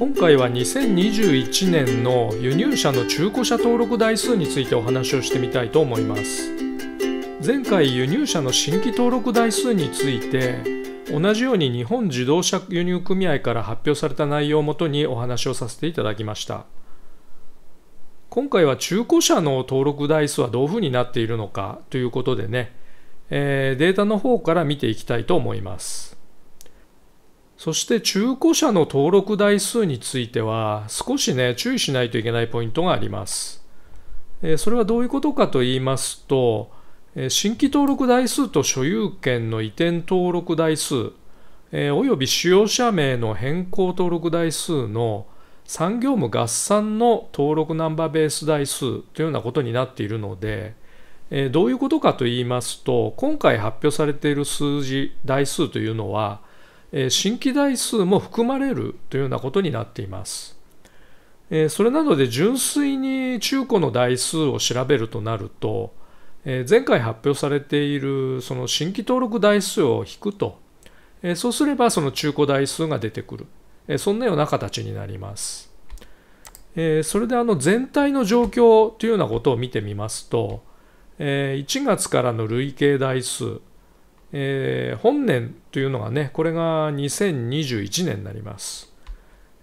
今回は2021年の輸入車の中古車登録台数についてお話をしてみたいと思います前回輸入車の新規登録台数について同じように日本自動車輸入組合から発表された内容をもとにお話をさせていただきました今回は中古車の登録台数はどういうふうになっているのかということでね、えー、データの方から見ていきたいと思いますそして中古車の登録台数については少しね注意しないといけないポイントがあります。それはどういうことかと言いますと新規登録台数と所有権の移転登録台数および使用者名の変更登録台数の産業務合算の登録ナンバーベース台数というようなことになっているので、えどういうことかと言いますと今回発表されている数字台数というのは新規台数も含まれるというようなことになっています。それなので純粋に中古の台数を調べるとなると前回発表されているその新規登録台数を引くとそうすればその中古台数が出てくるそんなような形になります。それであの全体の状況というようなことを見てみますと1月からの累計台数えー、本年というのがね、これが2021年になります。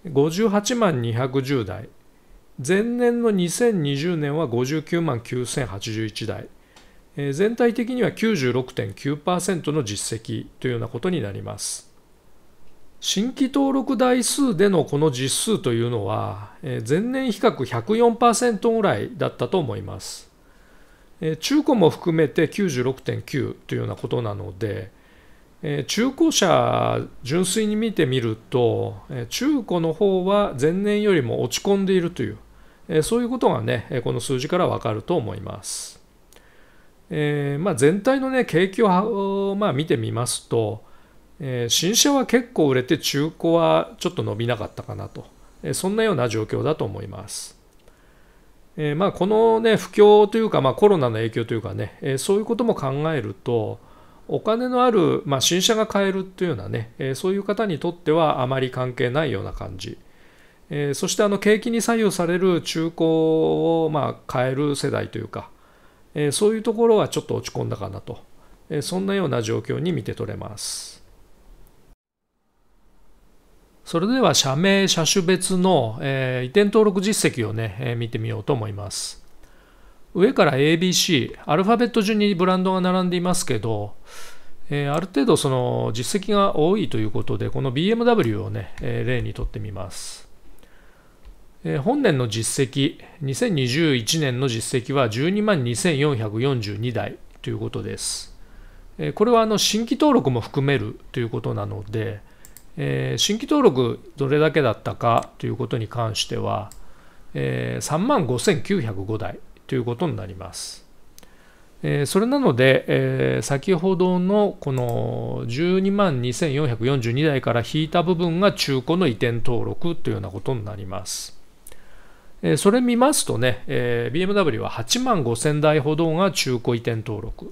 58万210台。前年の2020年は59万9081台。えー、全体的には96.9%の実績というようなことになります。新規登録台数でのこの実数というのは、前年比較104%ぐらいだったと思います。中古も含めて96.9というようなことなので、中古車純粋に見てみると中古の方は前年よりも落ち込んでいるというそういうことがねこの数字からわかると思います、えー、まあ、全体のね景気を、まあ、見てみますと、新車は結構売れて中古はちょっと伸びなかったかなとそんなような状況だと思いますえー、まあ、この、ね、不況というか、まあ、コロナの影響というかね、えー、そういうことも考えると、お金のある、まあ、新車が買えるというようなね、えー、そういう方にとってはあまり関係ないような感じ、えそしてあの景気に左右される中古を、ま買える世代というか、えそういうところはちょっと落ち込んだかなと、えそんなような状況に見て取れます。それでは社名、車種別の、えー、移転登録実績をね、えー、見てみようと思います。上から ABC、アルファベット順にブランドが並んでいますけど、えー、ある程度その実績が多いということで、この BMW をね、え例にとってみます。え本年の実績、2021年の実績は12万2442台ということです。えこれはあの新規登録も含めるということなので、えー、新規登録どれだけだったかということに関しては、えー、3万5905台ということになります。えー、それなので、えー、先ほどのこの12万2442台から引いた部分が中古の移転登録というようなことになります。えー、それ見ますとね、えー、BMW は8万5000台ほどが中古移転登録、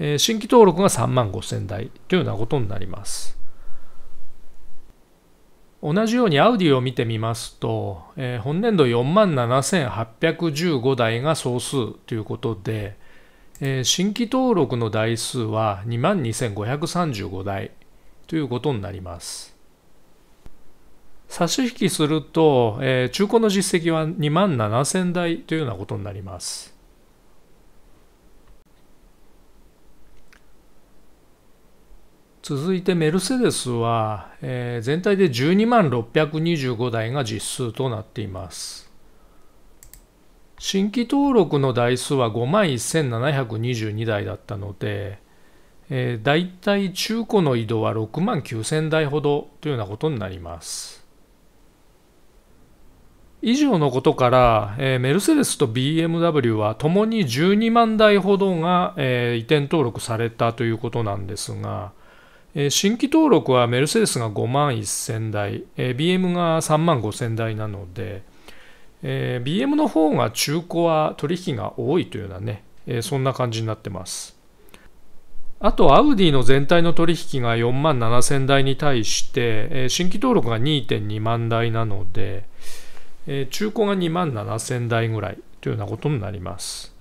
えー、新規登録が3万5000台というようなことになります。同じようにアウディを見てみますと、えー、本年度4万7815台が総数ということで、えー、新規登録の台数は2万2535台ということになります。差し引きすると、えー、中古の実績は2万7000台というようなことになります。続いてメルセデスは、えー、全体で12万625台が実数となっています。新規登録の台数は5万1722台だったので、えー、大体中古の移動は6万9000台ほどというようなことになります。以上のことから、えー、メルセデスと BMW はともに12万台ほどが、えー、移転登録されたということなんですが、新規登録はメルセデスが5万1000台、BM が3万5000台なので、えー、BM の方が中古は取引が多いというようなね、えそんな感じになってます。あと、アウディの全体の取引が4万7000台に対して、え新規登録が2.2万台なので、え中古が2万7000台ぐらいというようなことになります。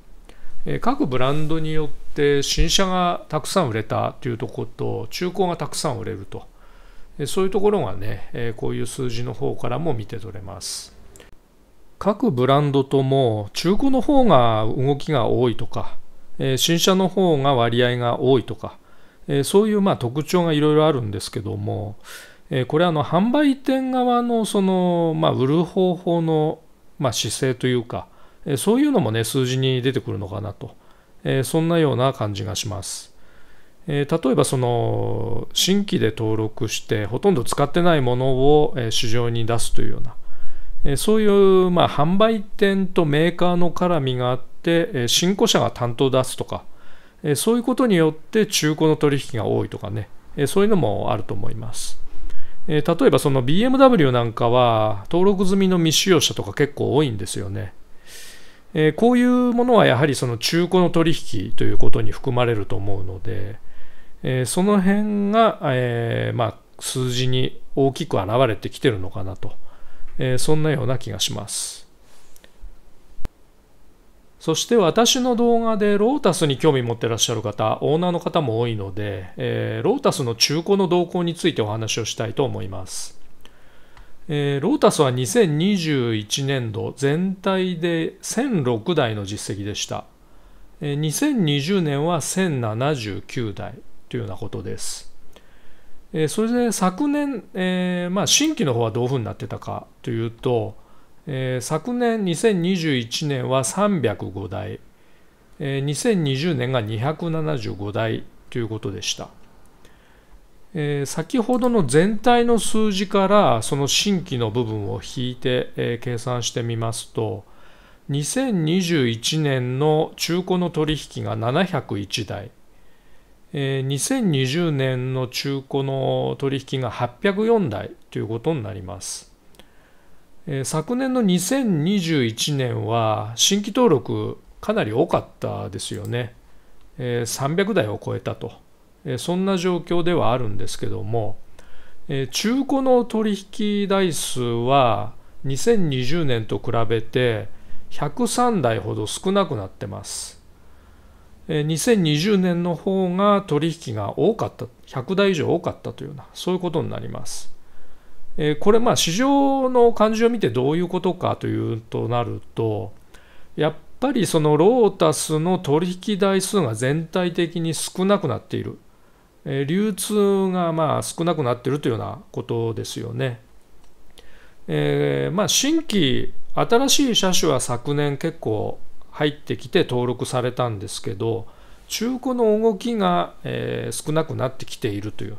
え各ブランドによって新車がたくさん売れたというところと中古がたくさん売れるとそういうところがね、えこういう数字の方からも見て取れます各ブランドとも中古の方が動きが多いとか、え新車の方が割合が多いとか、えそういうまあ特徴がいろいろあるんですけども、えこれあの販売店側のその、まあ、売る方法の、まあ、姿勢というか、えそういうのもね数字に出てくるのかなと、えそんなような感じがします。え例えばその新規で登録してほとんど使ってないものを、え市場に出すというような、えそういう、ま販売店とメーカーの絡みがあって、え新古車が担当出すとか、えそういうことによって中古の取引が多いとかね、えそういうのもあると思います。え例えばその BMW なんかは登録済みの未使用車とか結構多いんですよね。えー、こういうものはやはりその中古の取引ということに含まれると思うので、えー、その辺が、えー、まあ、数字に大きく表れてきてるのかなと、えそんなような気がします。そして私の動画でロータスに興味持ってらっしゃる方、オーナーの方も多いので、えロータスの中古の動向についてお話をしたいと思います。えー、ロータスは2021年度全体で1006台の実績でした、えー、2020年は1079台というようなことです、えー、それで昨年、えーまあ、新規の方はどういうふうになってたかというと、えー、昨年2021年は305台、えー、2020年が275台ということでしたえー、先ほどの全体の数字からその新規の部分を引いて、えー、計算してみますと2021年の中古の取引が701台、えー、2020年の中古の取引が804台ということになります、えー、昨年の2021年は新規登録かなり多かったですよね、えー、300台を超えたと。えそんな状況ではあるんですけども、え中古の取引台数は2020年と比べて103台ほど少なくなってます。2020年の方が取引が多かった、100台以上多かったというような、そういうことになります。これ、まあ、市場の感じを見てどういうことかというとなると、やっぱりそのロータスの取引台数が全体的に少なくなっている。流通がまあ少なくなっているというようなことですよね。えー、まあ、新規新しい車種は昨年結構入ってきて登録されたんですけど中古の動きが、え少なくなってきているという、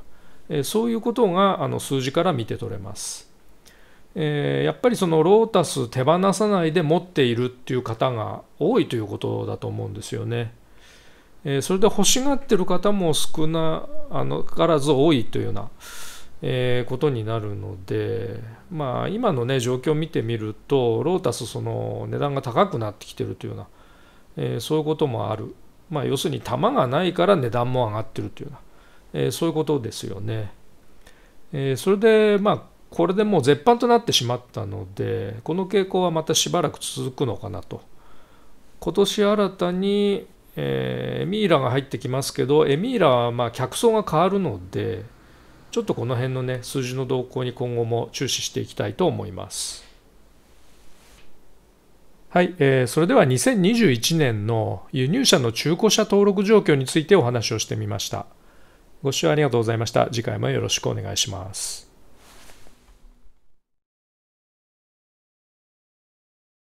えそういうことがあの数字から見て取れます。えやっぱりそのロータス手放さないで持っているっていう方が多いということだと思うんですよね。えー、それで欲しがってる方も少なあのからず多いというような、えー、ことになるので、まあ、今の、ね、状況を見てみるとロータスその値段が高くなってきてるというような、えー、そういうこともある、まあ、要するに玉がないから値段も上がってるというような、えそういうことですよね。えそれで、まあ、これでもう絶版となってしまったのでこの傾向はまたしばらく続くのかなと。今年新たにえー、ミイラが入ってきますけどエミーラはま客層が変わるのでちょっとこの辺のね数字の動向に今後も注視していきたいと思います。はい、えー、それでは2021年の輸入車の中古車登録状況についてお話をしてみました。ご視聴ありがとうございました。次回もよろしくお願いします。